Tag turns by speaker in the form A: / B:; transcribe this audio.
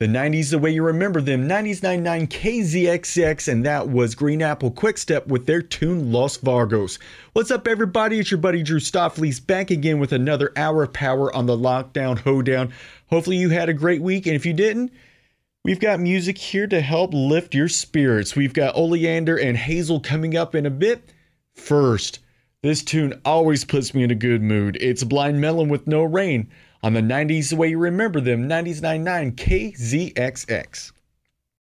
A: The 90s the way you remember them, 90s 99KZXX, and that was Green Apple Quickstep with their tune Los Vargos. What's up everybody, it's your buddy Drew Stoffleys back again with another hour of power on the Lockdown Hoedown. Hopefully you had a great week, and if you didn't, We've got music here to help lift your spirits. We've got Oleander and Hazel coming up in a bit. First, this tune always puts me in a good mood. It's Blind Melon with No Rain on the 90s the way you remember them 90s 99 KZXX.